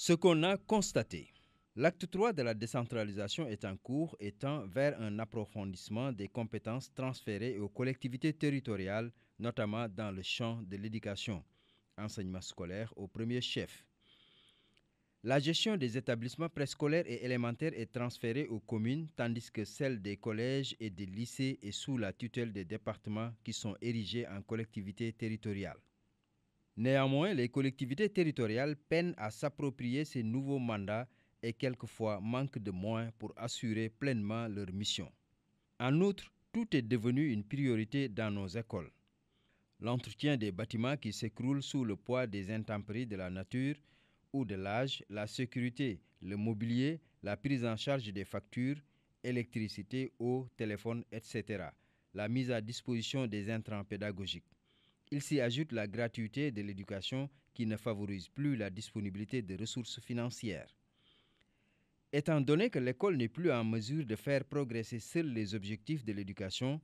Ce qu'on a constaté. L'acte 3 de la décentralisation est en cours et tend vers un approfondissement des compétences transférées aux collectivités territoriales, notamment dans le champ de l'éducation, enseignement scolaire au premier chef. La gestion des établissements préscolaires et élémentaires est transférée aux communes, tandis que celle des collèges et des lycées est sous la tutelle des départements qui sont érigés en collectivités territoriales. Néanmoins, les collectivités territoriales peinent à s'approprier ces nouveaux mandats et quelquefois manquent de moyens pour assurer pleinement leur mission. En outre, tout est devenu une priorité dans nos écoles. L'entretien des bâtiments qui s'écroulent sous le poids des intempéries de la nature ou de l'âge, la sécurité, le mobilier, la prise en charge des factures, électricité, eau, téléphone, etc. La mise à disposition des intrants pédagogiques. Il s'y ajoute la gratuité de l'éducation qui ne favorise plus la disponibilité des ressources financières. Étant donné que l'école n'est plus en mesure de faire progresser seuls les objectifs de l'éducation,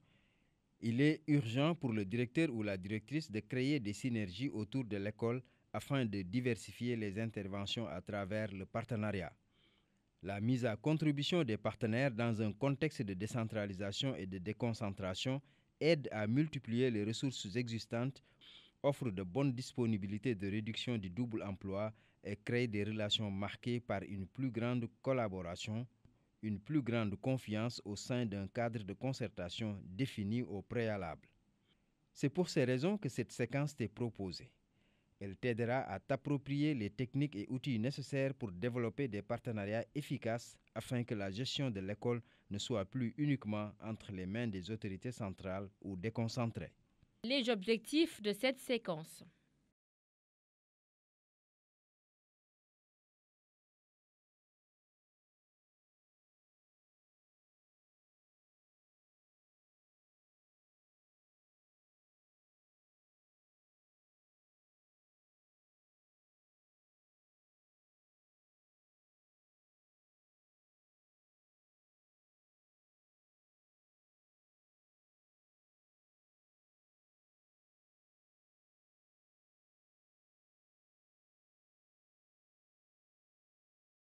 il est urgent pour le directeur ou la directrice de créer des synergies autour de l'école afin de diversifier les interventions à travers le partenariat. La mise à contribution des partenaires dans un contexte de décentralisation et de déconcentration aide à multiplier les ressources existantes, offre de bonnes disponibilités de réduction du double emploi et crée des relations marquées par une plus grande collaboration, une plus grande confiance au sein d'un cadre de concertation défini au préalable. C'est pour ces raisons que cette séquence est proposée. Elle t'aidera à t'approprier les techniques et outils nécessaires pour développer des partenariats efficaces afin que la gestion de l'école ne soit plus uniquement entre les mains des autorités centrales ou déconcentrées. Les objectifs de cette séquence.